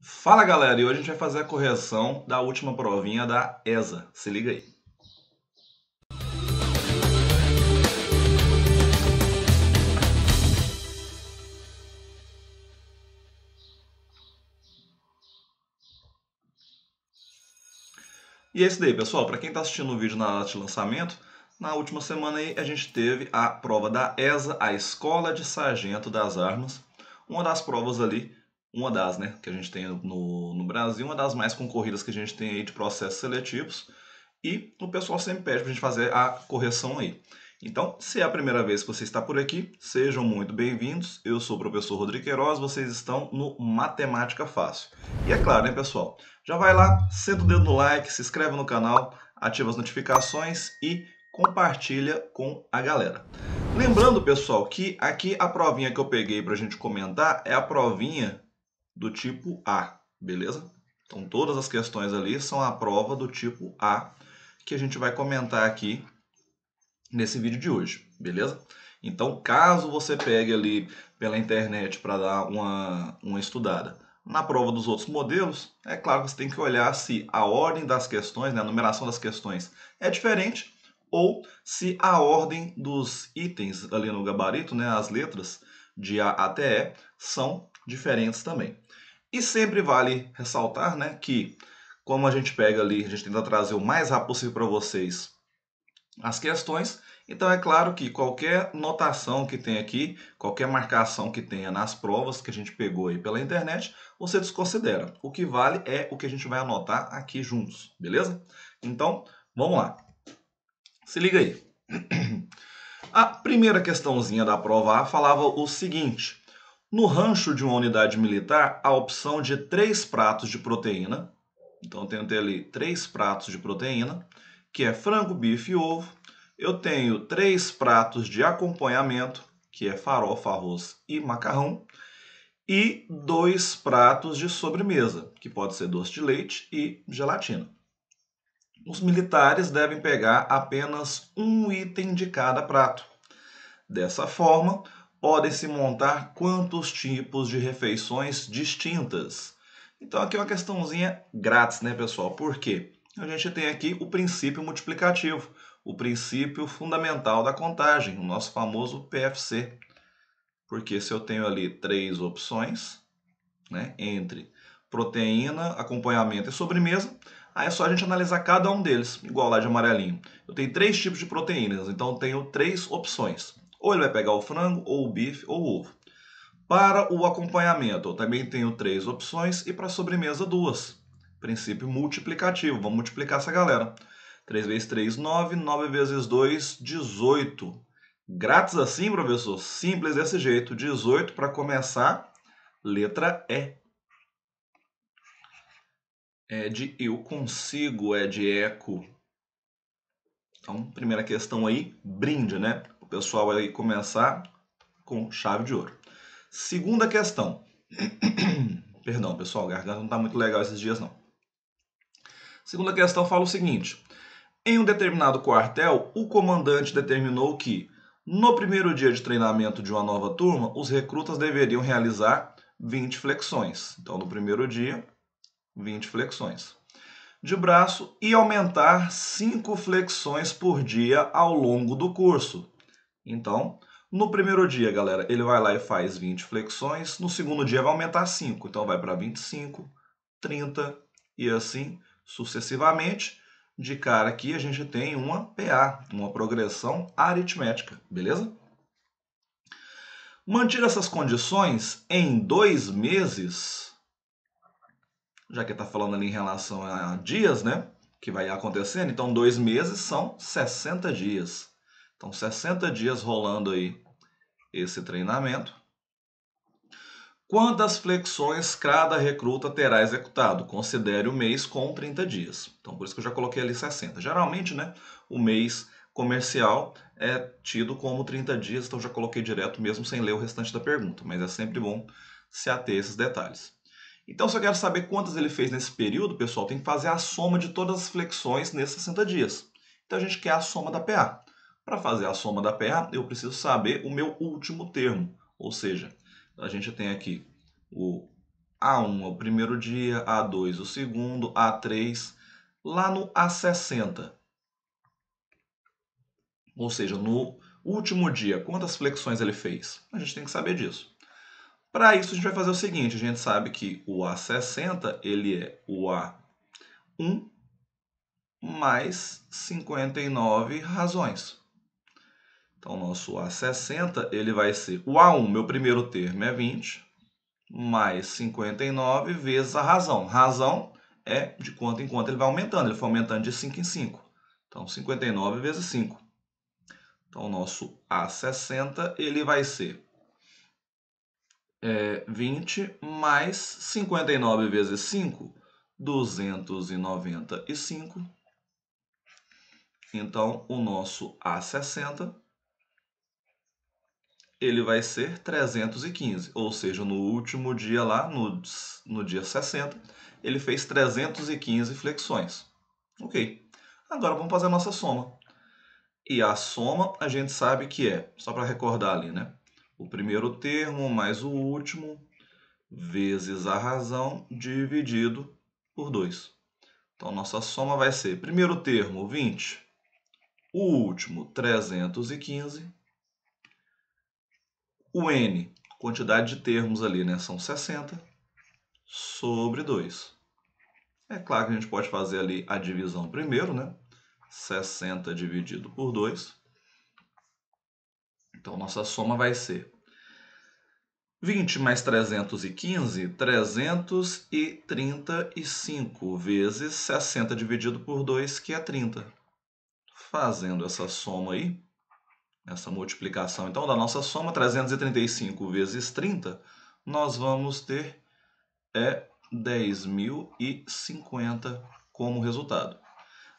Fala galera, e hoje a gente vai fazer a correção da última provinha da ESA. Se liga aí. E é isso daí, pessoal. Para quem está assistindo o vídeo na data de lançamento, na última semana aí a gente teve a prova da ESA, a Escola de Sargento das Armas, uma das provas ali uma das né, que a gente tem no, no Brasil, uma das mais concorridas que a gente tem aí de processos seletivos. E o pessoal sempre pede para a gente fazer a correção aí. Então, se é a primeira vez que você está por aqui, sejam muito bem-vindos. Eu sou o professor Rodrigo Queiroz, vocês estão no Matemática Fácil. E é claro, né, pessoal? Já vai lá, senta o dedo no like, se inscreve no canal, ativa as notificações e compartilha com a galera. Lembrando, pessoal, que aqui a provinha que eu peguei para a gente comentar é a provinha do tipo A, beleza? Então todas as questões ali são a prova do tipo A que a gente vai comentar aqui nesse vídeo de hoje, beleza? Então, caso você pegue ali pela internet para dar uma, uma estudada na prova dos outros modelos, é claro que você tem que olhar se a ordem das questões, né, a numeração das questões é diferente ou se a ordem dos itens ali no gabarito, né, as letras de A até E, são diferentes também. E sempre vale ressaltar né, que, como a gente pega ali, a gente tenta trazer o mais rápido possível para vocês as questões, então é claro que qualquer notação que tem aqui, qualquer marcação que tenha nas provas que a gente pegou aí pela internet, você desconsidera. O que vale é o que a gente vai anotar aqui juntos, beleza? Então, vamos lá. Se liga aí. A primeira questãozinha da prova A falava o seguinte: no rancho de uma unidade militar, a opção de três pratos de proteína. Então, eu tenho que ter ali três pratos de proteína, que é frango, bife e ovo. Eu tenho três pratos de acompanhamento, que é farofa, arroz e macarrão. E dois pratos de sobremesa, que pode ser doce de leite e gelatina. Os militares devem pegar apenas um item de cada prato. Dessa forma, podem-se montar quantos tipos de refeições distintas. Então aqui é uma questãozinha grátis, né, pessoal? Por quê? A gente tem aqui o princípio multiplicativo, o princípio fundamental da contagem, o nosso famoso PFC. Porque se eu tenho ali três opções, né, entre proteína, acompanhamento e sobremesa, aí é só a gente analisar cada um deles, igual lá de amarelinho. Eu tenho três tipos de proteínas, então eu tenho três opções. Ou ele vai pegar o frango, ou o bife, ou o ovo. Para o acompanhamento, eu também tenho três opções e para a sobremesa, duas. Princípio multiplicativo, vamos multiplicar essa galera. 3 vezes 3, 9. 9 vezes 2, 18. Grátis assim, professor? Simples desse jeito. 18 para começar, letra E. É de eu consigo, é de eco. Então, primeira questão aí, brinde, né? pessoal aí começar com chave de ouro. Segunda questão. Perdão, pessoal, a garganta não está muito legal esses dias, não. Segunda questão fala o seguinte. Em um determinado quartel, o comandante determinou que, no primeiro dia de treinamento de uma nova turma, os recrutas deveriam realizar 20 flexões. Então, no primeiro dia, 20 flexões de braço e aumentar 5 flexões por dia ao longo do curso. Então, no primeiro dia, galera, ele vai lá e faz 20 flexões. No segundo dia vai aumentar 5, então vai para 25, 30 e assim sucessivamente. De cara aqui a gente tem uma PA, uma progressão aritmética, beleza? Manter essas condições em dois meses, já que está falando ali em relação a dias, né? Que vai acontecendo, então dois meses são 60 dias. Então, 60 dias rolando aí esse treinamento. Quantas flexões cada recruta terá executado? Considere o mês com 30 dias. Então, por isso que eu já coloquei ali 60. Geralmente, né, o mês comercial é tido como 30 dias, então já coloquei direto mesmo sem ler o restante da pergunta, mas é sempre bom se ater a esses detalhes. Então, se eu quero saber quantas ele fez nesse período, pessoal, tem que fazer a soma de todas as flexões nesses 60 dias. Então, a gente quer a soma da PA. Para fazer a soma da PA, eu preciso saber o meu último termo, ou seja, a gente tem aqui o A1 é o primeiro dia, A2 o segundo, A3 lá no A60. Ou seja, no último dia, quantas flexões ele fez? A gente tem que saber disso. Para isso, a gente vai fazer o seguinte, a gente sabe que o A60 ele é o A1 mais 59 razões. Então, nosso A60 ele vai ser o A1, meu primeiro termo é 20, mais 59 vezes a razão. Razão é de quanto em quanto ele vai aumentando, ele foi aumentando de 5 em 5. Então, 59 vezes 5. Então, o nosso A60 ele vai ser é, 20 mais 59 vezes 5, 295. Então, o nosso A60 ele vai ser 315, ou seja, no último dia lá, no, no dia 60, ele fez 315 flexões. Ok, agora vamos fazer a nossa soma. E a soma a gente sabe que é, só para recordar ali, né? O primeiro termo mais o último, vezes a razão, dividido por 2. Então, nossa soma vai ser primeiro termo 20, o último 315, o N, quantidade de termos ali, né? São 60 sobre 2. É claro que a gente pode fazer ali a divisão primeiro, né? 60 dividido por 2. Então, nossa soma vai ser 20 mais 315, 335 vezes 60 dividido por 2, que é 30. Fazendo essa soma aí, essa multiplicação então da nossa soma, 335 vezes 30, nós vamos ter é 10.050 como resultado.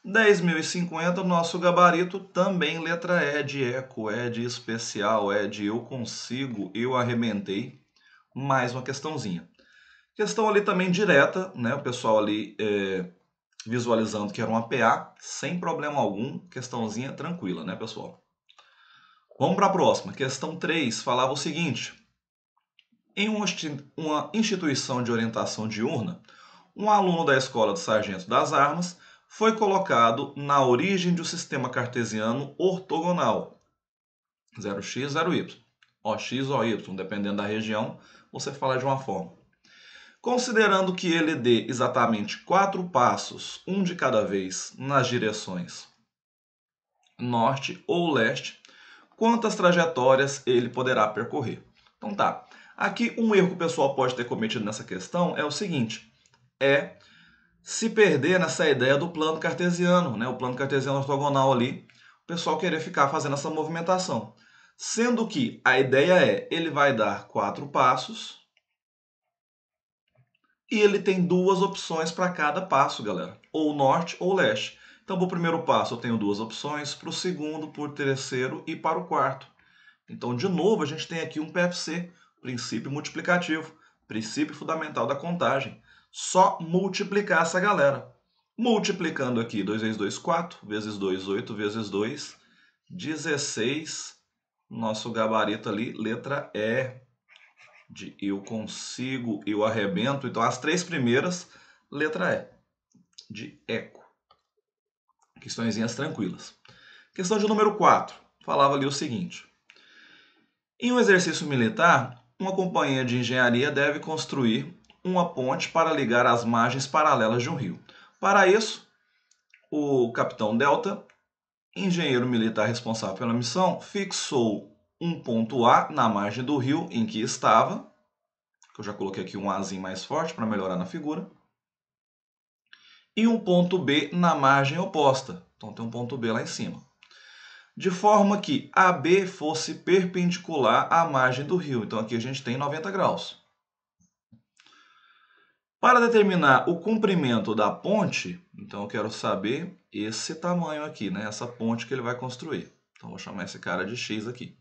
10.050, nosso gabarito também letra E de eco, E de especial, E de eu consigo, eu arrebentei. Mais uma questãozinha. Questão ali também direta, né? O pessoal ali é, visualizando que era uma PA, sem problema algum, questãozinha tranquila, né, pessoal? Vamos para a próxima. Questão 3 falava o seguinte: Em uma instituição de orientação diurna, um aluno da escola do Sargento das Armas foi colocado na origem de um sistema cartesiano ortogonal 0x, 0y. OX ou Y, dependendo da região, você fala de uma forma. Considerando que ele dê exatamente quatro passos, um de cada vez, nas direções norte ou leste, quantas trajetórias ele poderá percorrer. Então tá. Aqui um erro que o pessoal pode ter cometido nessa questão é o seguinte: é se perder nessa ideia do plano cartesiano, né? O plano cartesiano ortogonal ali, o pessoal querer ficar fazendo essa movimentação. Sendo que a ideia é, ele vai dar quatro passos e ele tem duas opções para cada passo, galera. Ou norte ou leste. Então, para o primeiro passo, eu tenho duas opções, para o segundo, para o terceiro e para o quarto. Então, de novo, a gente tem aqui um PFC, princípio multiplicativo, princípio fundamental da contagem. Só multiplicar essa galera. Multiplicando aqui 2 vezes 2, 4, vezes 2, 8, vezes 2, 16. Nosso gabarito ali, letra E, de eu consigo, eu arrebento. Então, as três primeiras, letra E, de eco. Questõezinhas tranquilas. Questão de número 4. Falava ali o seguinte. Em um exercício militar, uma companhia de engenharia deve construir uma ponte para ligar as margens paralelas de um rio. Para isso, o capitão Delta, engenheiro militar responsável pela missão, fixou um ponto A na margem do rio em que estava, que eu já coloquei aqui um Azinho mais forte para melhorar na figura, e um ponto B na margem oposta. Então tem um ponto B lá em cima. De forma que AB fosse perpendicular à margem do rio. Então aqui a gente tem 90 graus. Para determinar o comprimento da ponte, então eu quero saber esse tamanho aqui, né? essa ponte que ele vai construir. Então vou chamar esse cara de X aqui.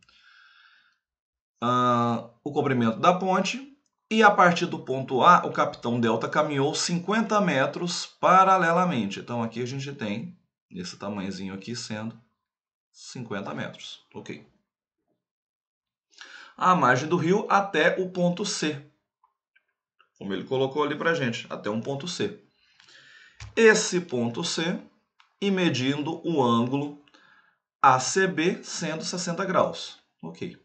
Uh, o comprimento da ponte e a partir do ponto A, o capitão delta caminhou 50 metros paralelamente. Então aqui a gente tem esse tamanhozinho aqui sendo 50 metros. Ok. A margem do rio até o ponto C. Como ele colocou ali para gente, até um ponto C. Esse ponto C e medindo o ângulo ACB sendo 60 graus. Ok.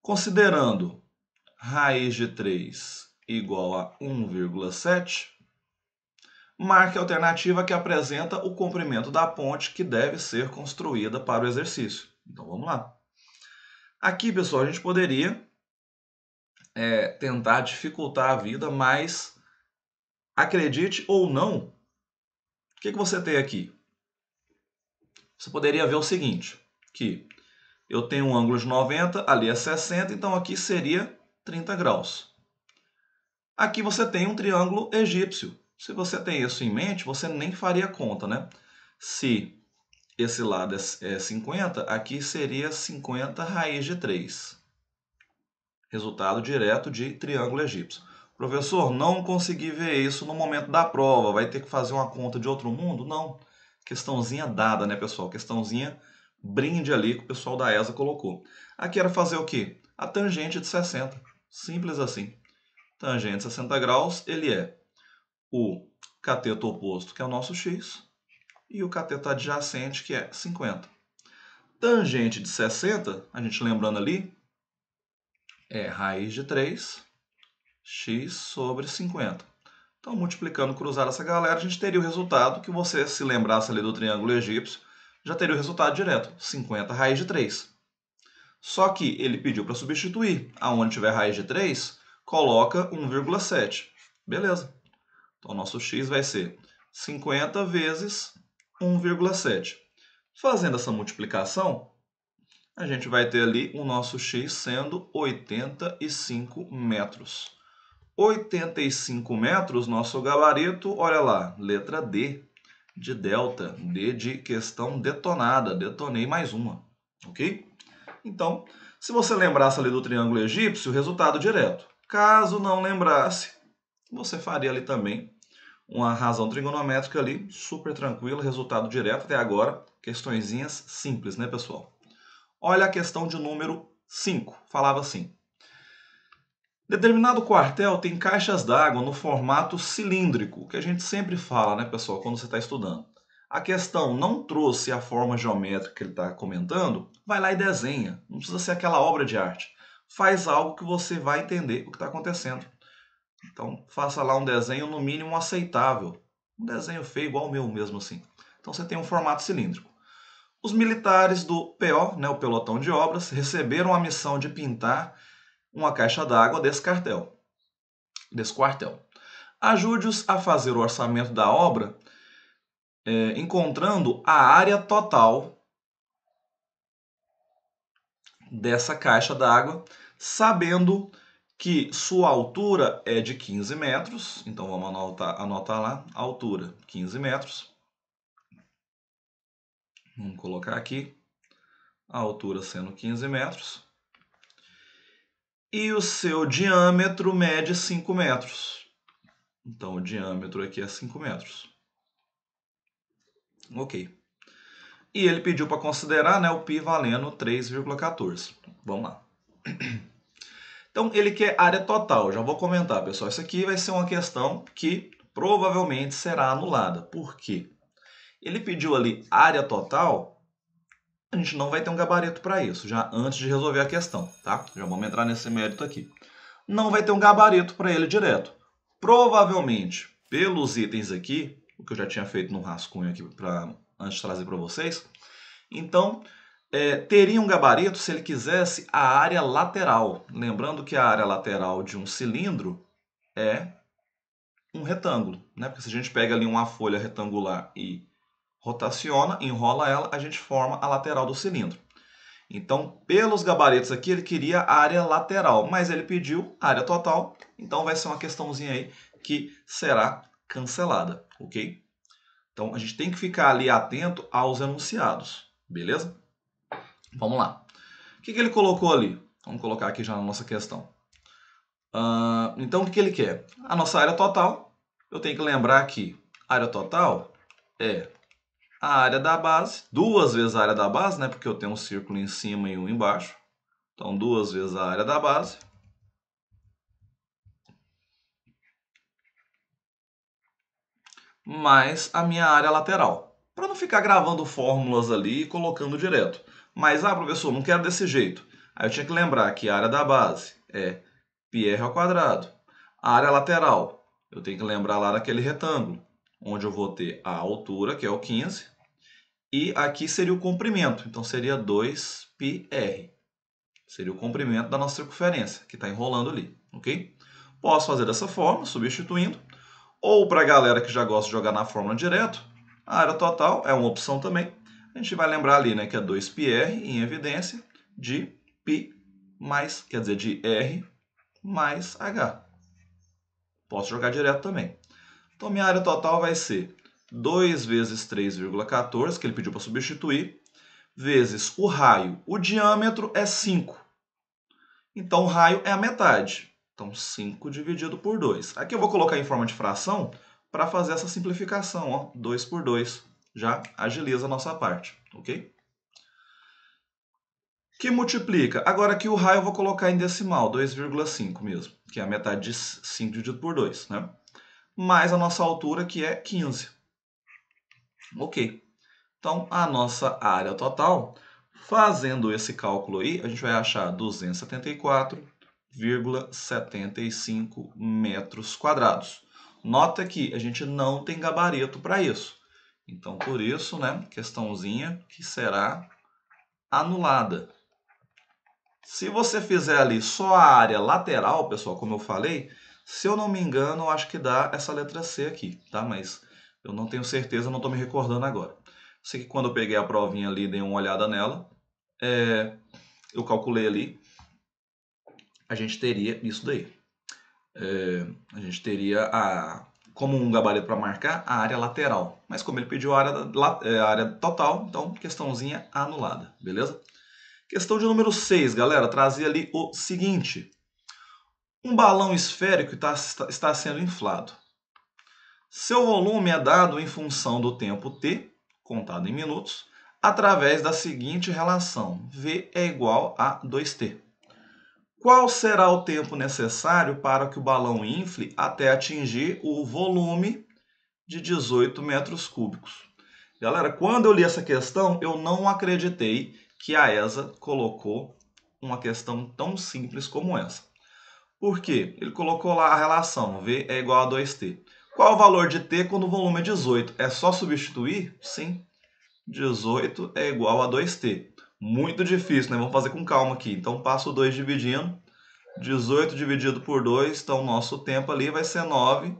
Considerando raiz de 3 igual a 1,7, marque a alternativa que apresenta o comprimento da ponte que deve ser construída para o exercício. Então vamos lá. Aqui, pessoal, a gente poderia é, tentar dificultar a vida, mas acredite ou não, o que, que você tem aqui? Você poderia ver o seguinte, que eu tenho um ângulo de 90, ali é 60, então aqui seria 30 graus. Aqui você tem um triângulo egípcio. Se você tem isso em mente, você nem faria conta, né? Se esse lado é 50, é aqui seria 50 raiz de 3. Resultado direto de triângulo egípcio. Professor, não consegui ver isso no momento da prova. Vai ter que fazer uma conta de outro mundo? Não. Questãozinha dada, né, pessoal? Questãozinha brinde ali que o pessoal da ESA colocou. Aqui era fazer o quê? A tangente de 60. Simples assim. Tangente 60 graus, ele é o cateto oposto, que é o nosso x, e o cateto adjacente, que é 50. Tangente de 60, a gente lembrando ali, é raiz de 3, x sobre 50. Então, multiplicando, cruzar essa galera, a gente teria o resultado que você, se lembrasse ali do triângulo egípcio, já teria o resultado direto, 50 raiz de 3. Só que ele pediu para substituir. Aonde tiver raiz de 3, coloca 1,7. Beleza. Então, nosso x vai ser 50 vezes 1,7. Fazendo essa multiplicação, a gente vai ter ali o nosso x sendo 85 metros. 85 metros, nosso gabarito, olha lá, letra D de delta, D de questão detonada, detonei mais uma, ok? Então, se você lembrasse ali do triângulo egípcio, resultado direto. Caso não lembrasse, você faria ali também uma razão trigonométrica ali, super tranquilo, resultado direto até agora. Questõezinhas simples, né, pessoal? Olha a questão de número 5. Falava assim. Determinado quartel tem caixas d'água no formato cilíndrico, que a gente sempre fala, né, pessoal, quando você está estudando a questão não trouxe a forma geométrica que ele está comentando, vai lá e desenha. Não precisa ser aquela obra de arte. Faz algo que você vai entender o que está acontecendo. Então, faça lá um desenho no mínimo aceitável. Um desenho feio igual o meu mesmo assim. Então, você tem um formato cilíndrico. Os militares do PO, né, o pelotão de obras, receberam a missão de pintar uma caixa d'água desse cartel, desse quartel. Ajude-os a fazer o orçamento da obra é, encontrando a área total dessa caixa d'água, sabendo que sua altura é de 15 metros. Então vamos anotar, anotar lá, altura 15 metros. Vamos colocar aqui, a altura sendo 15 metros. E o seu diâmetro mede 5 metros. Então o diâmetro aqui é 5 metros. Ok. E ele pediu para considerar né, o π valendo 3,14. Vamos lá. Então, ele quer área total. Já vou comentar, pessoal. Isso aqui vai ser uma questão que provavelmente será anulada. Por quê? Ele pediu ali área total. A gente não vai ter um gabarito para isso, já antes de resolver a questão, tá? Já vamos entrar nesse mérito aqui. Não vai ter um gabarito para ele direto. Provavelmente, pelos itens aqui, o que eu já tinha feito no rascunho aqui para antes de trazer para vocês. Então, é, teria um gabarito se ele quisesse a área lateral. Lembrando que a área lateral de um cilindro é um retângulo, né? Porque se a gente pega ali uma folha retangular e rotaciona, enrola ela, a gente forma a lateral do cilindro. Então, pelos gabaritos aqui, ele queria a área lateral, mas ele pediu área total, então vai ser uma questãozinha aí que será cancelada ok? Então a gente tem que ficar ali atento aos enunciados, beleza? Vamos lá. O que, que ele colocou ali? Vamos colocar aqui já na nossa questão. Uh, então o que, que ele quer? A nossa área total, eu tenho que lembrar que a área total é a área da base, duas vezes a área da base, né? Porque eu tenho um círculo em cima e um embaixo. Então, duas vezes a área da base mais a minha área lateral. Para não ficar gravando fórmulas ali e colocando direto. Mas, ah, professor, não quero desse jeito. Aí eu tinha que lembrar que a área da base é πr ao quadrado. A área lateral, eu tenho que lembrar lá daquele retângulo, onde eu vou ter a altura, que é o 15, e aqui seria o comprimento, então seria 2πr. Seria o comprimento da nossa circunferência, que está enrolando ali, ok? Posso fazer dessa forma, substituindo. Ou para a galera que já gosta de jogar na fórmula direto, a área total é uma opção também. A gente vai lembrar ali né, que é 2πr em evidência de π mais, quer dizer, de r mais h. Posso jogar direto também. Então, minha área total vai ser 2 vezes 3,14, que ele pediu para substituir, vezes o raio. O diâmetro é 5. Então, o raio é a metade. Então, 5 dividido por 2. Aqui eu vou colocar em forma de fração para fazer essa simplificação. 2 por 2 já agiliza a nossa parte, ok? Que multiplica. Agora aqui o raio eu vou colocar em decimal, 2,5 mesmo, que é a metade de 5 dividido por 2, né? Mais a nossa altura, que é 15. Ok. Então, a nossa área total, fazendo esse cálculo aí, a gente vai achar 274 1,75 metros quadrados. Nota que a gente não tem gabarito para isso. Então, por isso, né, questãozinha que será anulada. Se você fizer ali só a área lateral, pessoal, como eu falei, se eu não me engano, eu acho que dá essa letra C aqui, tá? Mas eu não tenho certeza, não estou me recordando agora. Sei que quando eu peguei a provinha ali e dei uma olhada nela, é, eu calculei ali a gente teria isso daí. É, a gente teria a, como um gabarito para marcar a área lateral. Mas como ele pediu a área, é, a área total, então questãozinha anulada, beleza? Questão de número 6, galera, trazia ali o seguinte. Um balão esférico tá, está está sendo inflado. Seu volume é dado em função do tempo t, contado em minutos, através da seguinte relação. V é igual a 2t. Qual será o tempo necessário para que o balão infle até atingir o volume de 18 metros cúbicos? Galera, quando eu li essa questão, eu não acreditei que a ESA colocou uma questão tão simples como essa. Por quê? Ele colocou lá a relação V é igual a 2T. Qual o valor de T quando o volume é 18? É só substituir? Sim. 18 é igual a 2T. Muito difícil, né? Vamos fazer com calma aqui. Então, passo 2 dividindo. 18 dividido por 2, então o nosso tempo ali vai ser 9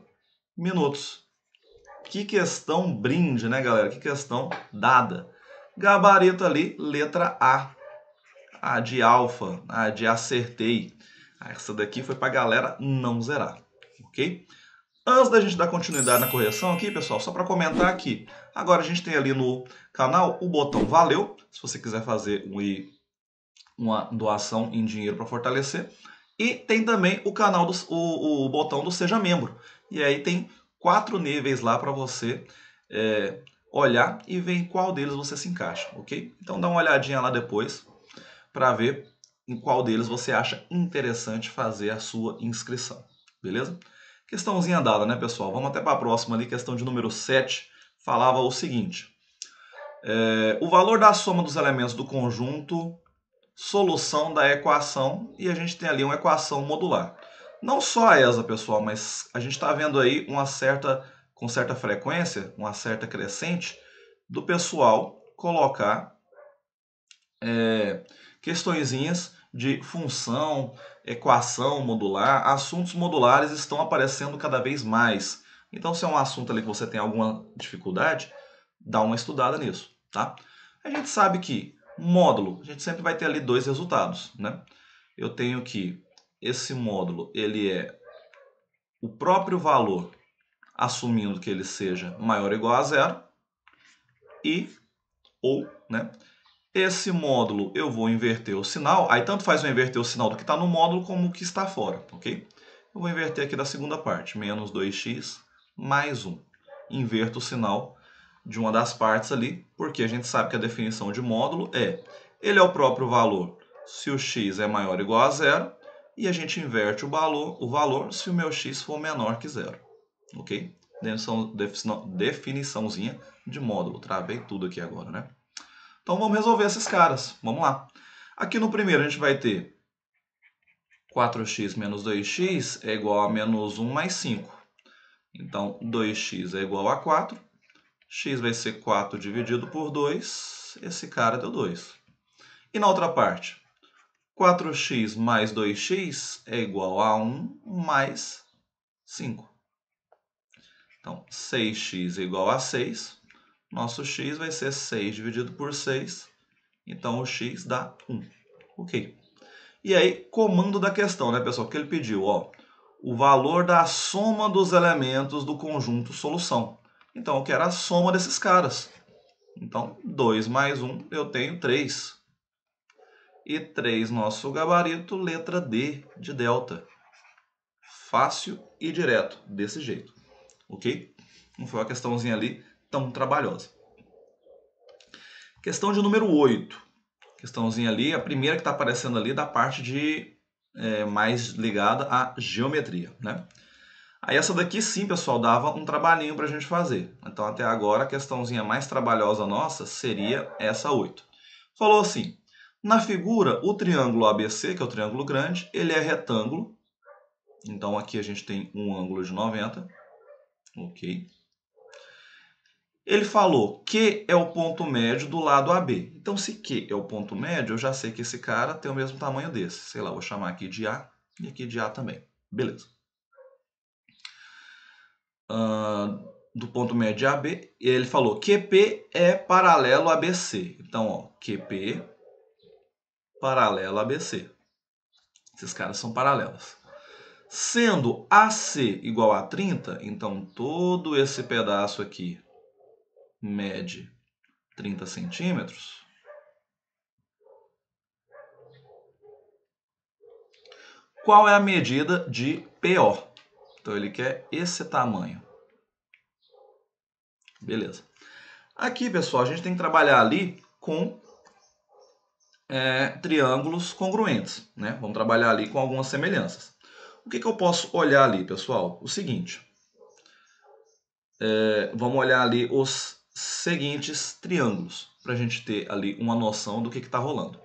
minutos. Que questão brinde, né, galera? Que questão dada. Gabarito ali, letra A. A de alfa, a de acertei. Essa daqui foi para galera não zerar, ok? Antes da gente dar continuidade na correção aqui, pessoal, só para comentar aqui. Agora a gente tem ali no canal o botão Valeu, se você quiser fazer um, uma doação em dinheiro para fortalecer. E tem também o canal do, o, o, botão do Seja Membro. E aí tem quatro níveis lá para você é, olhar e ver em qual deles você se encaixa, ok? Então dá uma olhadinha lá depois para ver em qual deles você acha interessante fazer a sua inscrição, beleza? Questãozinha dada, né, pessoal? Vamos até para a próxima ali, questão de número 7, falava o seguinte. É, o valor da soma dos elementos do conjunto, solução da equação, e a gente tem ali uma equação modular. Não só essa, pessoal, mas a gente está vendo aí uma certa, com certa frequência, uma certa crescente, do pessoal colocar é, questõezinhas de função, equação modular, assuntos modulares estão aparecendo cada vez mais. Então, se é um assunto ali que você tem alguma dificuldade, dá uma estudada nisso, tá? A gente sabe que módulo, a gente sempre vai ter ali dois resultados, né? Eu tenho que esse módulo, ele é o próprio valor, assumindo que ele seja maior ou igual a zero, e ou, né? Esse módulo eu vou inverter o sinal, aí tanto faz eu inverter o sinal do que está no módulo como o que está fora, ok? Eu vou inverter aqui da segunda parte, menos 2x mais 1. Inverto o sinal de uma das partes ali, porque a gente sabe que a definição de módulo é ele é o próprio valor se o x é maior ou igual a zero, e a gente inverte o valor, o valor se o meu x for menor que zero, ok? Definição, definiçãozinha de módulo, travei tudo aqui agora, né? Então vamos resolver esses caras. Vamos lá. Aqui no primeiro a gente vai ter 4x menos 2x é igual a menos 1 mais 5. Então 2x é igual a 4. x vai ser 4 dividido por 2. Esse cara deu 2. E na outra parte, 4x mais 2x é igual a 1 mais 5. Então, 6x é igual a 6 nosso x vai ser 6 dividido por 6, então o x dá 1. Ok. E aí, comando da questão, né, pessoal? O que ele pediu? Ó, o valor da soma dos elementos do conjunto solução. Então, eu quero a soma desses caras. Então, 2 mais 1, eu tenho 3. E 3, nosso gabarito, letra D de delta. Fácil e direto, desse jeito. Ok? Não foi uma questãozinha ali tão trabalhosa. Questão de número 8. Questãozinha ali, a primeira que está aparecendo ali da parte de é, mais ligada à geometria, né? Aí essa daqui sim, pessoal, dava um trabalhinho para a gente fazer. Então até agora a questãozinha mais trabalhosa nossa seria essa 8. Falou assim, na figura o triângulo ABC, que é o triângulo grande, ele é retângulo. Então aqui a gente tem um ângulo de 90, ok? Ele falou que é o ponto médio do lado AB. Então, se Q é o ponto médio, eu já sei que esse cara tem o mesmo tamanho desse. Sei lá, vou chamar aqui de A e aqui de A também. Beleza. Uh, do ponto médio de AB, ele falou que P é paralelo a BC. Então, ó, QP paralelo a BC. Esses caras são paralelos. Sendo AC igual a 30, então todo esse pedaço aqui mede 30 centímetros, qual é a medida de PO? Então ele quer esse tamanho. Beleza. Aqui, pessoal, a gente tem que trabalhar ali com é, triângulos congruentes. Né? Vamos trabalhar ali com algumas semelhanças. O que, que eu posso olhar ali, pessoal? O seguinte. É, vamos olhar ali os seguintes triângulos, para a gente ter ali uma noção do que está rolando.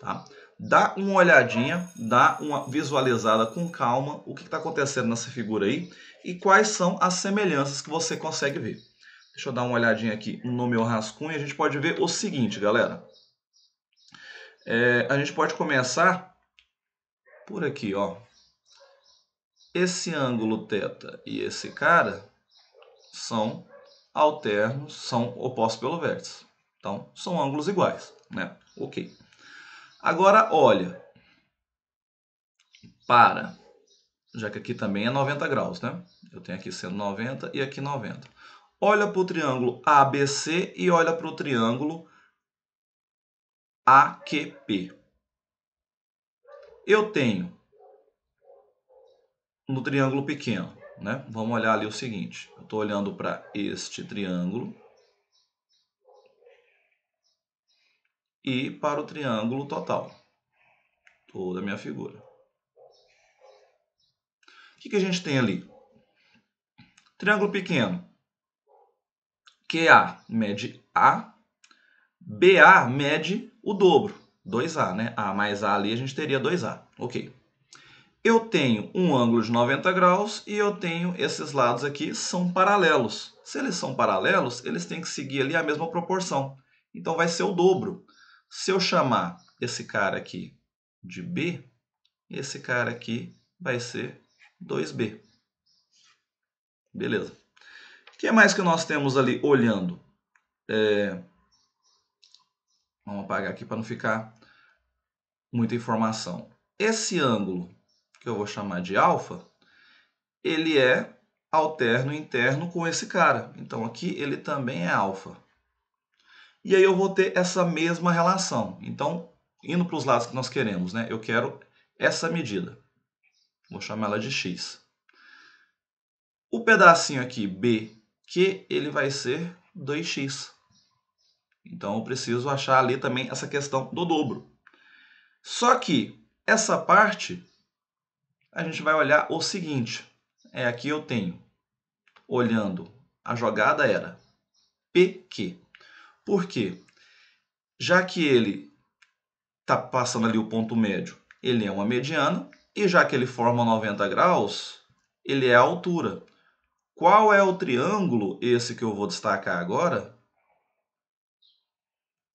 Tá? Dá uma olhadinha, dá uma visualizada com calma o que está acontecendo nessa figura aí e quais são as semelhanças que você consegue ver. Deixa eu dar uma olhadinha aqui no meu rascunho. e A gente pode ver o seguinte, galera. É, a gente pode começar por aqui, ó. Esse ângulo θ e esse cara são alternos são opostos pelo vértice. Então, são ângulos iguais, né? Ok. Agora, olha para, já que aqui também é 90 graus, né? Eu tenho aqui sendo 90 e aqui 90. Olha para o triângulo ABC e olha para o triângulo AQP. Eu tenho no triângulo pequeno né? Vamos olhar ali o seguinte, eu estou olhando para este triângulo e para o triângulo total, toda a minha figura. O que, que a gente tem ali? Triângulo pequeno, QA mede A, BA mede o dobro, 2A, né? A mais A ali a gente teria 2A, ok eu tenho um ângulo de 90 graus e eu tenho esses lados aqui são paralelos. Se eles são paralelos, eles têm que seguir ali a mesma proporção. Então vai ser o dobro. Se eu chamar esse cara aqui de B, esse cara aqui vai ser 2B. Beleza. O que mais que nós temos ali olhando? É... Vamos apagar aqui para não ficar muita informação. Esse ângulo que eu vou chamar de alfa, ele é alterno interno com esse cara. Então aqui ele também é alfa. E aí eu vou ter essa mesma relação. Então, indo para os lados que nós queremos, né? Eu quero essa medida. Vou chamar ela de x. O pedacinho aqui, b, que ele vai ser 2x. Então eu preciso achar ali também essa questão do dobro. Só que essa parte a gente vai olhar o seguinte. É, aqui eu tenho, olhando, a jogada era PQ. Por quê? Já que ele está passando ali o ponto médio, ele é uma mediana, e já que ele forma 90 graus, ele é a altura. Qual é o triângulo, esse que eu vou destacar agora,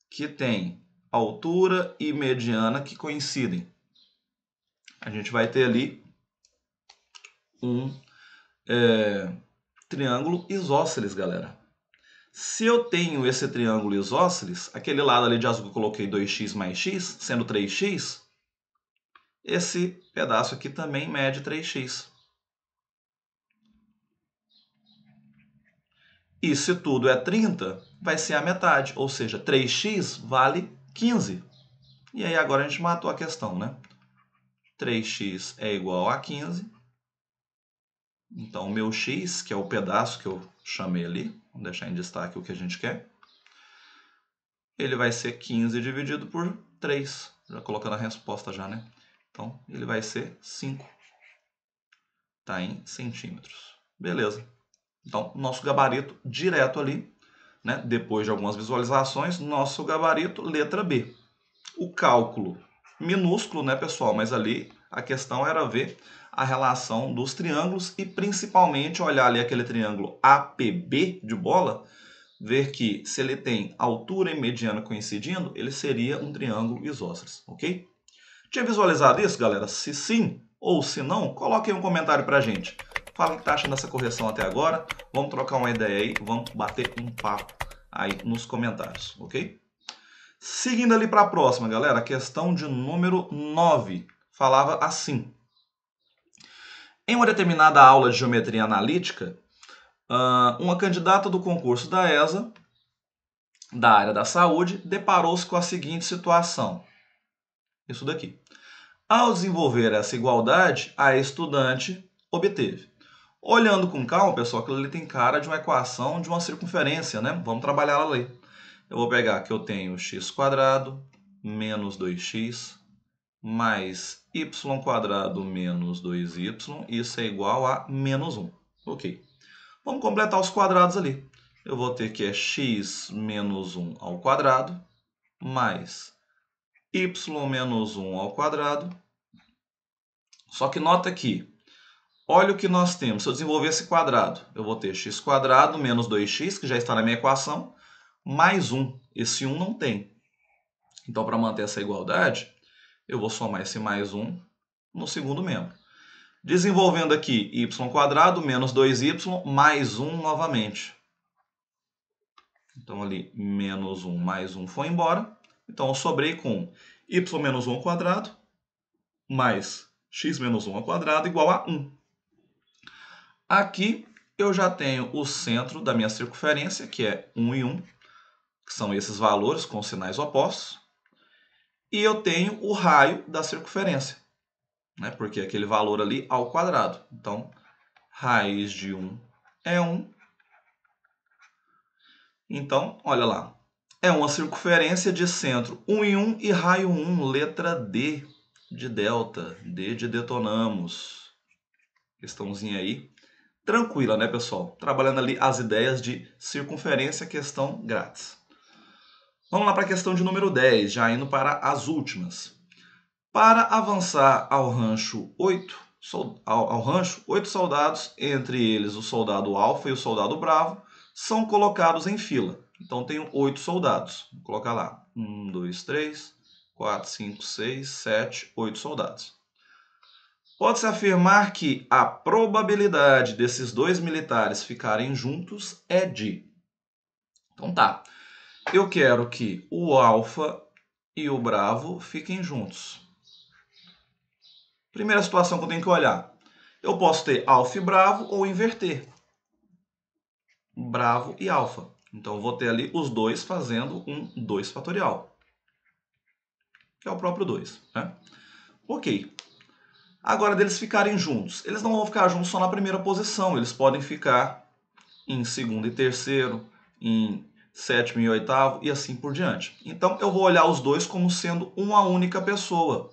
que tem altura e mediana que coincidem? A gente vai ter ali um é, triângulo isósceles, galera. Se eu tenho esse triângulo isósceles, aquele lado ali de azul que eu coloquei 2x mais x, sendo 3x, esse pedaço aqui também mede 3x. E se tudo é 30, vai ser a metade, ou seja, 3x vale 15. E aí agora a gente matou a questão, né? 3x é igual a 15 então, o meu x, que é o pedaço que eu chamei ali, vou deixar em destaque o que a gente quer, ele vai ser 15 dividido por 3, já colocando a resposta já, né? Então, ele vai ser 5. Está em centímetros. Beleza. Então, nosso gabarito direto ali, né? depois de algumas visualizações, nosso gabarito letra B. O cálculo minúsculo, né, pessoal? Mas ali a questão era ver a relação dos triângulos e principalmente olhar ali aquele triângulo APB de bola, ver que se ele tem altura e mediana coincidindo, ele seria um triângulo isósceles, ok? Tinha visualizado isso, galera? Se sim ou se não, coloque aí um comentário pra gente. Fala o que tá achando dessa correção até agora. Vamos trocar uma ideia aí, vamos bater um papo aí nos comentários, ok? Seguindo ali para a próxima, galera, questão de número 9. Falava assim, em uma determinada aula de geometria analítica, ah, uma candidata do concurso da ESA, da área da saúde, deparou-se com a seguinte situação. Isso daqui. Ao desenvolver essa igualdade, a estudante obteve. Olhando com calma, pessoal, aquilo ali tem cara de uma equação de uma circunferência, né? Vamos trabalhar ela ali. Eu vou pegar que eu tenho x² menos 2x mais y quadrado menos 2y, isso é igual a menos 1. Ok. Vamos completar os quadrados ali. Eu vou ter que é x menos 1 ao quadrado mais y menos 1 ao quadrado. Só que nota aqui, olha o que nós temos. Se eu desenvolver esse quadrado, eu vou ter x quadrado menos 2x, que já está na minha equação, mais 1. Esse 1 não tem. Então, para manter essa igualdade, eu vou somar esse mais 1 no segundo membro. Desenvolvendo aqui, y² menos 2y mais 1 novamente. Então, ali, menos 1 mais 1 foi embora. Então, eu sobrei com y menos 1 ao quadrado mais x menos 1 ao quadrado igual a 1. Aqui, eu já tenho o centro da minha circunferência, que é 1 e 1, que são esses valores com sinais opostos e eu tenho o raio da circunferência, né? porque é aquele valor ali ao quadrado. Então, raiz de 1 é 1. Então, olha lá, é uma circunferência de centro 1 em 1 e raio 1, letra D de delta, D de detonamos. Questãozinha aí, tranquila, né, pessoal? Trabalhando ali as ideias de circunferência, questão grátis. Vamos lá para a questão de número 10, já indo para as últimas. Para avançar ao rancho 8, ao, ao rancho, oito soldados, entre eles o soldado alfa e o soldado bravo, são colocados em fila. Então tenho oito soldados. Vou colocar lá. Um, dois, três, quatro, cinco, seis, sete, oito soldados. Pode-se afirmar que a probabilidade desses dois militares ficarem juntos é de. Então tá. Eu quero que o alfa e o bravo fiquem juntos. Primeira situação que eu tenho que olhar. Eu posso ter alfa e bravo ou inverter. Bravo e alfa. Então, eu vou ter ali os dois fazendo um 2 fatorial. Que é o próprio 2. Né? Ok. Agora, deles ficarem juntos. Eles não vão ficar juntos só na primeira posição. Eles podem ficar em segundo e terceiro, em sétimo e oitavo e assim por diante. Então eu vou olhar os dois como sendo uma única pessoa.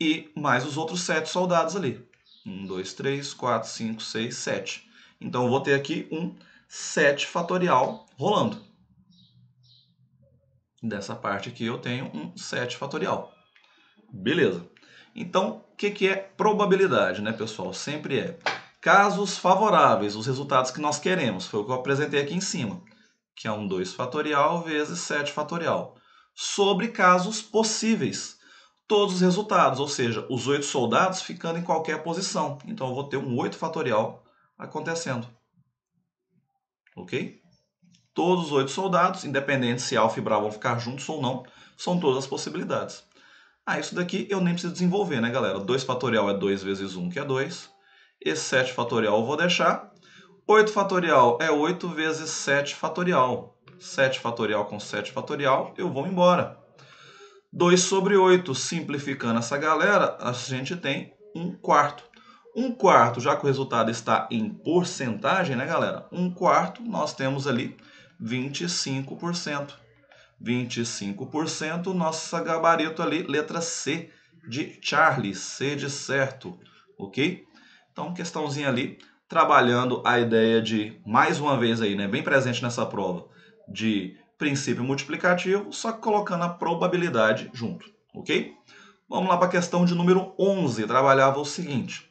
E mais os outros sete soldados ali. Um, dois, três, quatro, cinco, seis, sete. Então eu vou ter aqui um 7 fatorial rolando. Dessa parte aqui eu tenho um 7 fatorial. Beleza. Então, o que, que é probabilidade, né, pessoal? Sempre é Casos favoráveis, os resultados que nós queremos, foi o que eu apresentei aqui em cima, que é um 2 fatorial vezes 7 fatorial, sobre casos possíveis, todos os resultados, ou seja, os 8 soldados ficando em qualquer posição. Então eu vou ter um 8 fatorial acontecendo. Ok? Todos os 8 soldados, independente se alfa e bravo vão ficar juntos ou não, são todas as possibilidades. Ah, isso daqui eu nem preciso desenvolver, né, galera? 2 fatorial é 2 vezes 1, que é 2. Esse 7 fatorial eu vou deixar. 8 fatorial é 8 vezes 7 fatorial. 7 fatorial com 7 fatorial, eu vou embora. 2 sobre 8, simplificando essa galera, a gente tem 1 quarto. 1 quarto, já que o resultado está em porcentagem, né galera? 1 quarto, nós temos ali 25%. 25%, nosso gabarito ali, letra C de Charlie, C de certo, ok? Então, questãozinha ali, trabalhando a ideia de, mais uma vez aí, né, bem presente nessa prova, de princípio multiplicativo, só colocando a probabilidade junto, ok? Vamos lá para a questão de número 11, trabalhava o seguinte.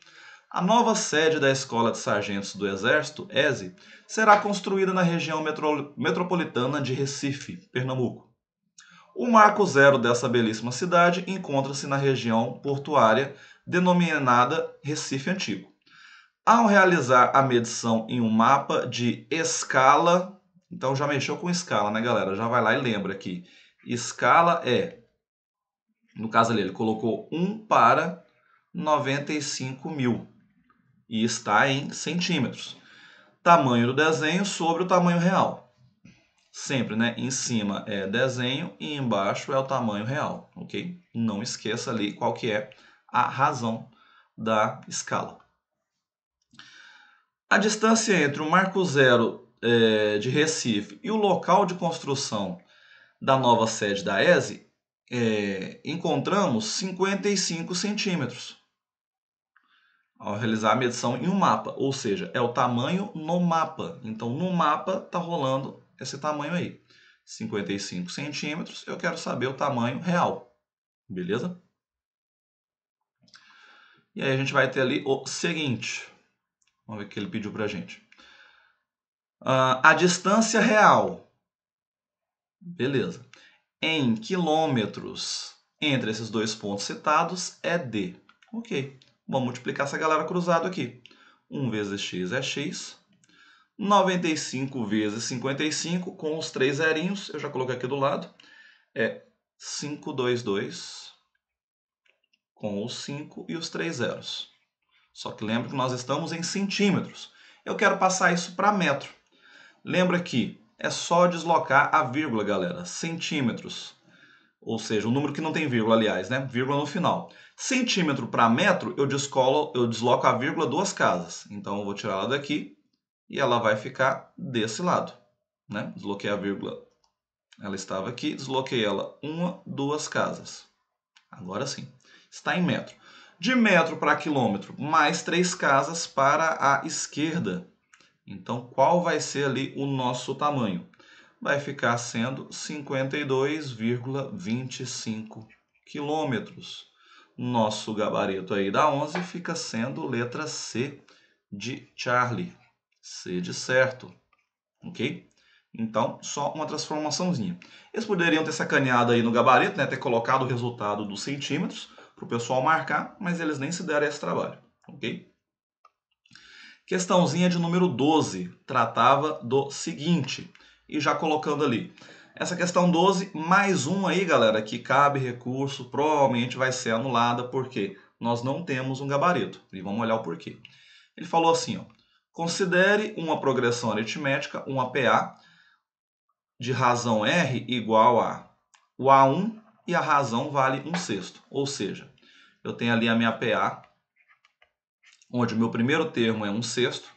A nova sede da Escola de Sargentos do Exército, ESE, será construída na região metro metropolitana de Recife, Pernambuco. O marco zero dessa belíssima cidade encontra-se na região portuária denominada Recife Antigo. Ao realizar a medição em um mapa de escala, então já mexeu com escala, né, galera? Já vai lá e lembra que escala é, no caso ali, ele colocou 1 para 95 mil e está em centímetros. Tamanho do desenho sobre o tamanho real. Sempre, né? Em cima é desenho e embaixo é o tamanho real, ok? Não esqueça ali qual que é a razão da escala. A distância entre o marco zero é, de Recife e o local de construção da nova sede da ESE, é, encontramos 55 centímetros ao realizar a medição em um mapa, ou seja, é o tamanho no mapa. Então, no mapa está rolando esse tamanho aí, 55 centímetros. Eu quero saber o tamanho real, beleza? E aí a gente vai ter ali o seguinte. Vamos ver o que ele pediu para a gente. Uh, a distância real. Beleza. Em quilômetros entre esses dois pontos citados é D. Ok. Vamos multiplicar essa galera cruzada aqui. 1 vezes x é x. 95 vezes 55, com os três zerinhos, eu já coloquei aqui do lado, é 522 com os 5 e os três zeros. Só que lembra que nós estamos em centímetros. Eu quero passar isso para metro. Lembra que é só deslocar a vírgula, galera. Centímetros. Ou seja, um número que não tem vírgula, aliás, né? Vírgula no final. Centímetro para metro, eu, descolo, eu desloco a vírgula duas casas. Então, eu vou tirar ela daqui e ela vai ficar desse lado. Né? Desloquei a vírgula, ela estava aqui, desloquei ela uma, duas casas. Agora sim, está em metro. De metro para quilômetro, mais três casas para a esquerda. Então, qual vai ser ali o nosso tamanho? Vai ficar sendo 52,25 quilômetros. Nosso gabarito aí da 11 fica sendo letra C de Charlie. C de certo, ok? Então, só uma transformaçãozinha. Eles poderiam ter sacaneado aí no gabarito, né? Ter colocado o resultado dos centímetros, para o pessoal marcar, mas eles nem se deram esse trabalho, ok? Questãozinha de número 12 tratava do seguinte, e já colocando ali. Essa questão 12, mais um aí, galera, que cabe recurso, provavelmente vai ser anulada, porque nós não temos um gabarito. E vamos olhar o porquê. Ele falou assim, ó, considere uma progressão aritmética, uma PA, de razão R igual a o A1 e a razão vale 1 sexto. Ou seja, eu tenho ali a minha PA, onde o meu primeiro termo é um sexto.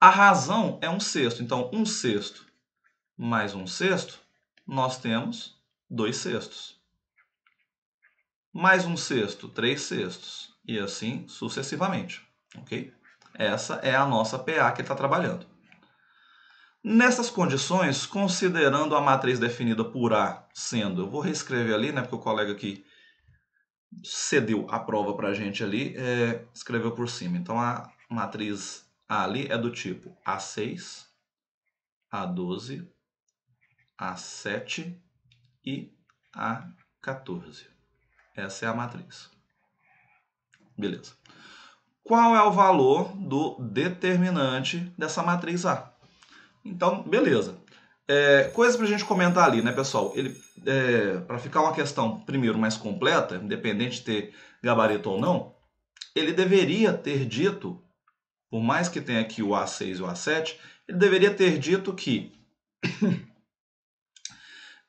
A razão é um sexto. Então, um sexto mais um sexto, nós temos dois sextos. Mais um sexto, três sextos. E assim sucessivamente. Ok? Essa é a nossa PA que está trabalhando. Nessas condições, considerando a matriz definida por A sendo, eu vou reescrever ali, né, porque o colega aqui cedeu a prova para a gente ali, é, escreveu por cima. Então a matriz A ali é do tipo A6, A12, A7 e A14. Essa é a matriz. Beleza. Qual é o valor do determinante dessa matriz A? Então, beleza. É, coisa para a gente comentar ali, né, pessoal? Ele é, para ficar uma questão, primeiro, mais completa, independente de ter gabarito ou não, ele deveria ter dito, por mais que tenha aqui o A6 e o A7, ele deveria ter dito que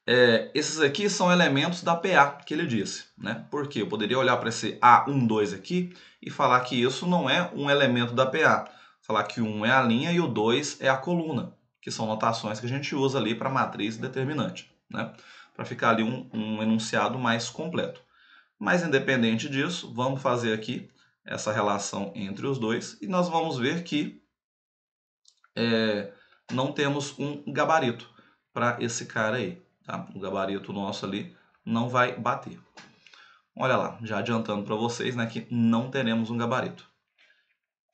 é, esses aqui são elementos da PA que ele disse. Né? Porque eu poderia olhar para esse A12 aqui e falar que isso não é um elemento da PA. Falar que o 1 é a linha e o 2 é a coluna, que são notações que a gente usa ali para matriz determinante. Né? para ficar ali um, um enunciado mais completo. Mas independente disso, vamos fazer aqui essa relação entre os dois e nós vamos ver que é, não temos um gabarito para esse cara aí. Tá? O gabarito nosso ali não vai bater. Olha lá, já adiantando para vocês né, que não teremos um gabarito.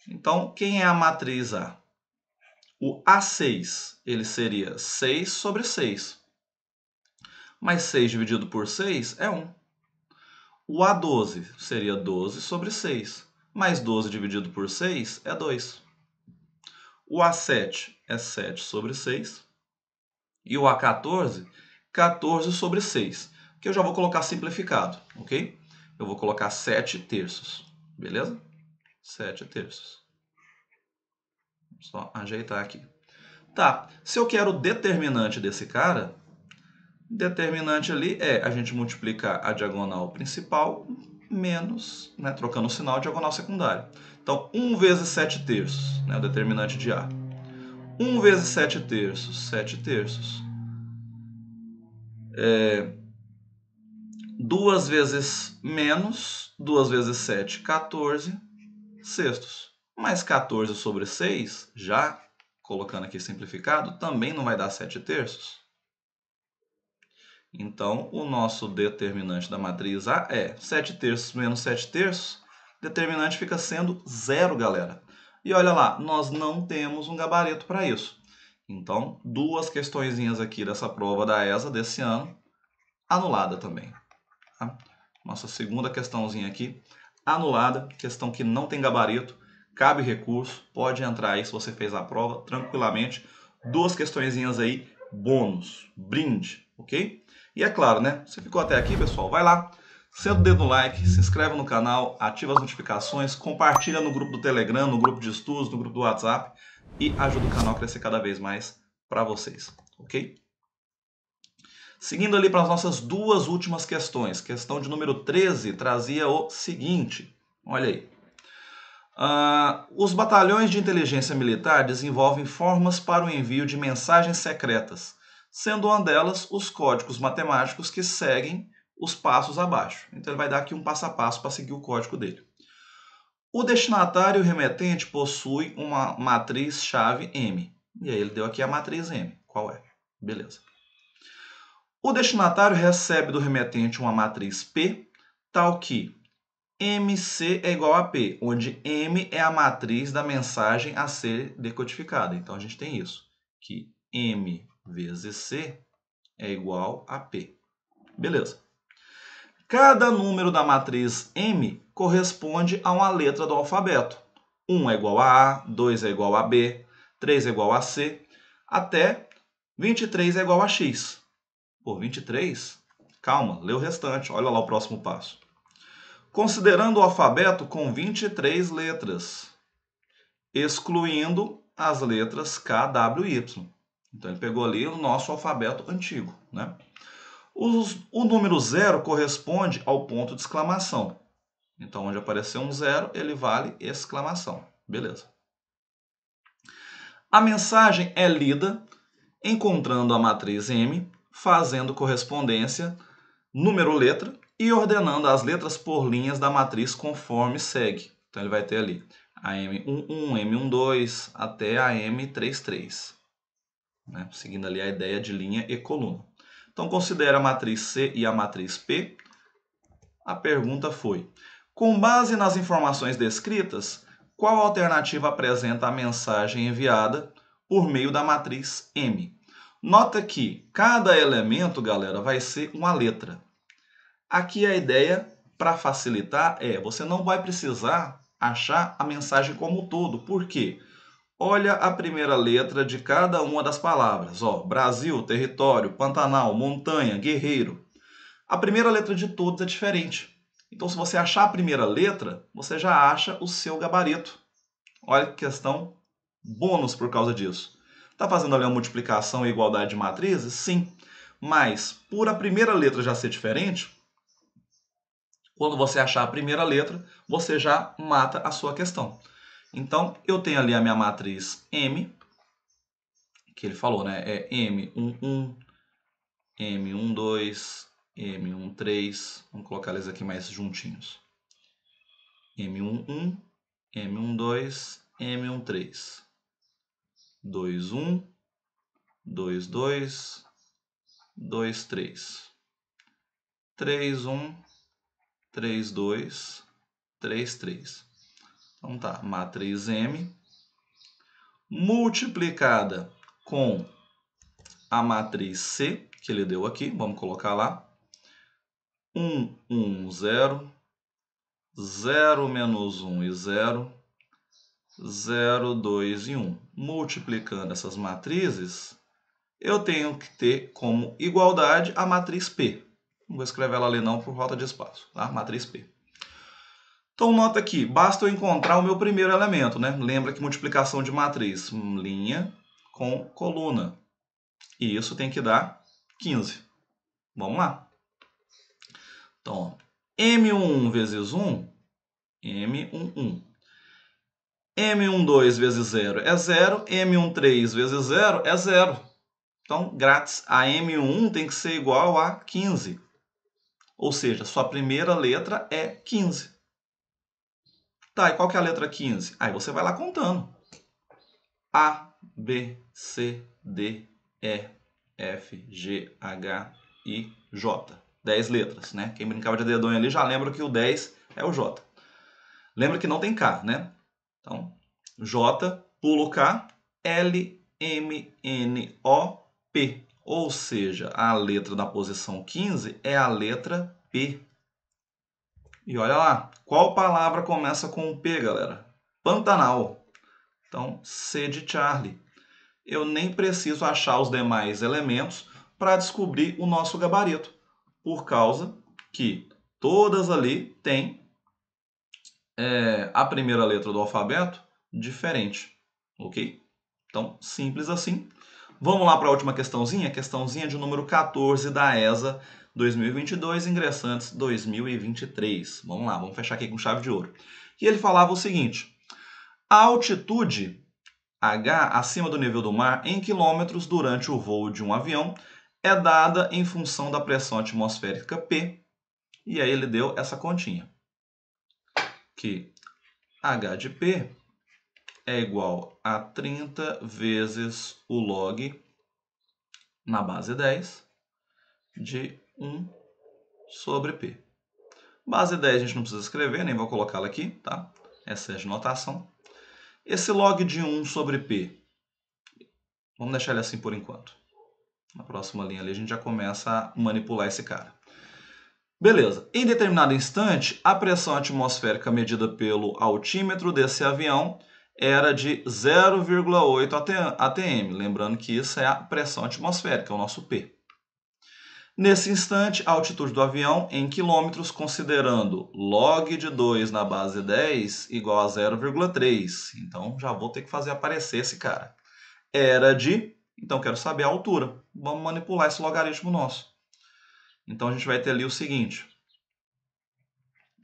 Então, quem é a matriz A? O A6 ele seria 6 sobre 6 mais 6 dividido por 6 é 1. O A12 seria 12 sobre 6, mais 12 dividido por 6 é 2. O A7 é 7 sobre 6. E o A14, 14 sobre 6, que eu já vou colocar simplificado, ok? Eu vou colocar 7 terços, beleza? 7 terços. Só ajeitar aqui. Tá, se eu quero o determinante desse cara, Determinante ali é a gente multiplicar a diagonal principal menos, né, trocando o sinal, a diagonal secundária. Então, 1 vezes 7 terços, né, o determinante de A. 1 vezes 7 terços, 7 terços. É, 2 vezes menos, 2 vezes 7, 14 sextos. Mais 14 sobre 6, já colocando aqui simplificado, também não vai dar 7 terços. Então, o nosso determinante da matriz A é 7 terços menos 7 terços. Determinante fica sendo zero, galera. E olha lá, nós não temos um gabarito para isso. Então, duas questõezinhas aqui dessa prova da ESA desse ano, anulada também. Tá? Nossa segunda questãozinha aqui, anulada, questão que não tem gabarito, cabe recurso, pode entrar aí se você fez a prova tranquilamente. Duas questõezinhas aí, bônus, brinde, ok? E é claro, né? Você ficou até aqui, pessoal, vai lá, senta o dedo no like, se inscreve no canal, ativa as notificações, compartilha no grupo do Telegram, no grupo de estudos, no grupo do WhatsApp e ajuda o canal a crescer cada vez mais para vocês, ok? Seguindo ali para as nossas duas últimas questões, questão de número 13 trazia o seguinte: olha aí. Uh, os batalhões de inteligência militar desenvolvem formas para o envio de mensagens secretas sendo uma delas os códigos matemáticos que seguem os passos abaixo. Então ele vai dar aqui um passo a passo para seguir o código dele. O destinatário remetente possui uma matriz chave M. E aí ele deu aqui a matriz M. Qual é? Beleza. O destinatário recebe do remetente uma matriz P, tal que MC é igual a P, onde M é a matriz da mensagem a ser decodificada. Então a gente tem isso, que M vezes C é igual a P. Beleza. Cada número da matriz M corresponde a uma letra do alfabeto. 1 é igual a A, 2 é igual a B, 3 é igual a C, até 23 é igual a X. Por 23, calma, lê o restante, olha lá o próximo passo. Considerando o alfabeto com 23 letras, excluindo as letras K, W e Y. Então ele pegou ali o nosso alfabeto antigo, né? Os, o número zero corresponde ao ponto de exclamação. Então, onde apareceu um zero, ele vale exclamação. Beleza. A mensagem é lida encontrando a matriz M, fazendo correspondência número-letra e ordenando as letras por linhas da matriz conforme segue. Então, ele vai ter ali a M11, M12 até a M33 né? seguindo ali a ideia de linha e coluna. Então, considera a matriz C e a matriz P. A pergunta foi, com base nas informações descritas, qual alternativa apresenta a mensagem enviada por meio da matriz M? Nota que cada elemento, galera, vai ser uma letra. Aqui a ideia, para facilitar, é você não vai precisar achar a mensagem como um todo. Por quê? Porque Olha a primeira letra de cada uma das palavras. Ó, Brasil, território, Pantanal, montanha, guerreiro. A primeira letra de todos é diferente. Então, se você achar a primeira letra, você já acha o seu gabarito. Olha que questão bônus por causa disso. Está fazendo ali uma multiplicação e igualdade de matrizes? Sim. Mas, por a primeira letra já ser diferente, quando você achar a primeira letra, você já mata a sua questão. Então, eu tenho ali a minha matriz M, que ele falou, né? É M11, M12, M13. Vamos colocar eles aqui mais juntinhos. M11, M12, M13. 21, 22, 23. 31, 32, 33. Então tá, matriz M multiplicada com a matriz C, que ele deu aqui, vamos colocar lá. 1, 1, 0, 0 menos 1 e 0, 0, 2 e 1. Multiplicando essas matrizes, eu tenho que ter como igualdade a matriz P. Não vou escrever ela ali não por falta de espaço, tá? Matriz P. Então nota aqui, basta eu encontrar o meu primeiro elemento, né? Lembra que multiplicação de matriz, hum, linha com coluna. E isso tem que dar 15. Vamos lá. Então, M11 vezes 1, M11. M12 vezes 0 é 0, M13 vezes 0 é 0. Então, grátis, a M1 tem que ser igual a 15. Ou seja, sua primeira letra é 15. Tá, e qual que é a letra 15? Aí você vai lá contando. A, B, C, D, E, F, G, H, I, J. 10 letras, né? Quem brincava de dedonha ali já lembra que o 10 é o J. Lembra que não tem K, né? Então, J, pulo K, L, M, N, O, P. Ou seja, a letra da posição 15 é a letra P. E olha lá, qual palavra começa com P, galera? Pantanal. Então, C de Charlie. Eu nem preciso achar os demais elementos para descobrir o nosso gabarito, por causa que todas ali têm é, a primeira letra do alfabeto diferente, ok? Então, simples assim. Vamos lá para a última questãozinha, questãozinha de número 14 da ESA 2022, ingressantes 2023. Vamos lá, vamos fechar aqui com chave de ouro. E ele falava o seguinte: a altitude H acima do nível do mar em quilômetros durante o voo de um avião é dada em função da pressão atmosférica P. E aí ele deu essa continha. Que H de P é igual a 30 vezes o log na base 10 de 1 sobre P. Base 10 a gente não precisa escrever, nem vou colocá-la aqui, tá? Essa é a notação. Esse log de 1 sobre P, vamos deixar ele assim por enquanto. Na próxima linha ali a gente já começa a manipular esse cara. Beleza. Em determinado instante, a pressão atmosférica medida pelo altímetro desse avião era de 0,8 atm. Lembrando que isso é a pressão atmosférica, é o nosso P. Nesse instante, a altitude do avião em quilômetros, considerando log de 2 na base 10 igual a 0,3. Então, já vou ter que fazer aparecer esse cara. Era de, então quero saber a altura. Vamos manipular esse logaritmo nosso. Então, a gente vai ter ali o seguinte.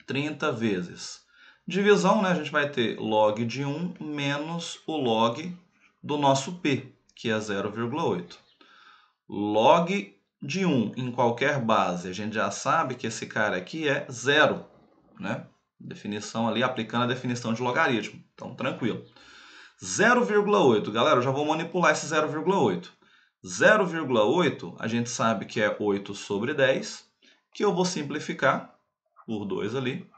30 vezes. Divisão, né? A gente vai ter log de 1 menos o log do nosso P, que é 0,8. Log de 1 em qualquer base, a gente já sabe que esse cara aqui é zero, né? Definição ali, aplicando a definição de logaritmo. Então, tranquilo. 0,8, galera, eu já vou manipular esse 0,8. 0,8 a gente sabe que é 8 sobre 10, que eu vou simplificar por 2 ali.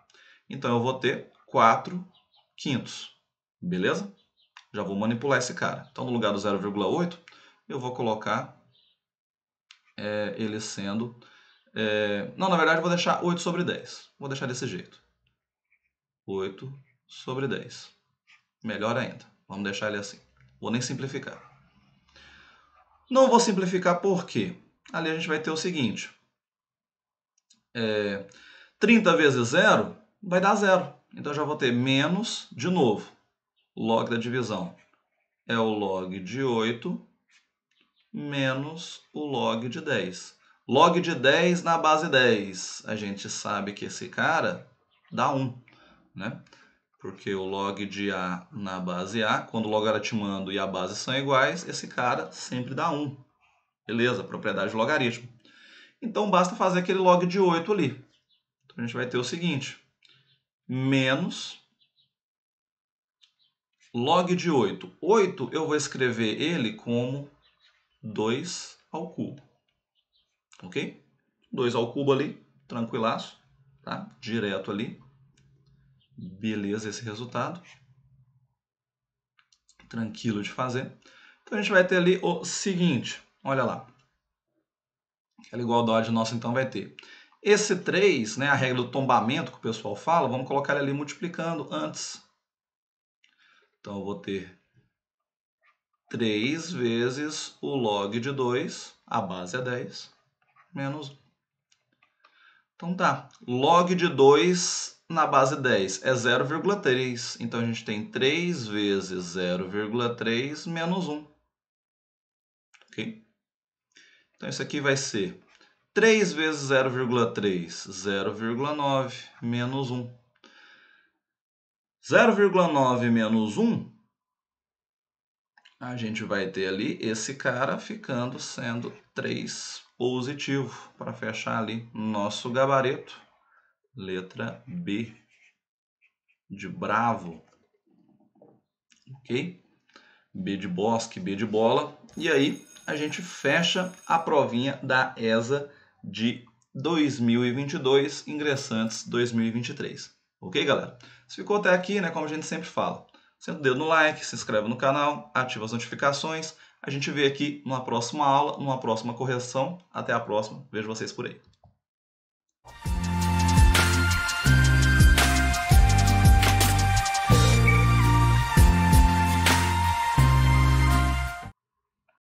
Então, eu vou ter 4 quintos, beleza? Já vou manipular esse cara. Então, no lugar do 0,8, eu vou colocar é, ele sendo. É, não, na verdade, eu vou deixar 8 sobre 10. Vou deixar desse jeito. 8 sobre 10. Melhor ainda. Vamos deixar ele assim. Vou nem simplificar. Não vou simplificar porque ali a gente vai ter o seguinte. É, 30 vezes 0 vai dar 0. Então, eu já vou ter menos, de novo, log da divisão é o log de 8 menos o log de 10. Log de 10 na base 10. A gente sabe que esse cara dá 1, né? Porque o log de A na base A, quando o logaritmando e a base são iguais, esse cara sempre dá 1. Beleza, propriedade de logaritmo. Então, basta fazer aquele log de 8 ali. Então, a gente vai ter o seguinte. Menos log de 8. 8 eu vou escrever ele como 2 ao cubo. Ok? 2 ao cubo ali, tranquilaço, tá? Direto ali. Beleza esse resultado. Tranquilo de fazer. Então a gente vai ter ali o seguinte, olha lá. Aquela igualdade nossa então vai ter. Esse 3, né, a regra do tombamento que o pessoal fala, vamos colocar ele ali multiplicando antes. Então eu vou ter 3 vezes o log de 2, a base é 10, menos 1. Então tá, log de 2 na base 10 é 0,3. Então a gente tem 3 vezes 0,3 menos 1. Ok? Então isso aqui vai ser 3 vezes 0,3, 0,9 menos 1. 0,9 menos 1 a gente vai ter ali esse cara ficando sendo 3 positivo para fechar ali nosso gabarito. Letra B de bravo. OK? B de bosque, B de bola. E aí a gente fecha a provinha da ESA de 2022, ingressantes 2023. OK, galera? Se ficou até aqui, né, como a gente sempre fala, você deu no like, se inscreve no canal, ativa as notificações. A gente vê aqui numa próxima aula, numa próxima correção. Até a próxima. Vejo vocês por aí.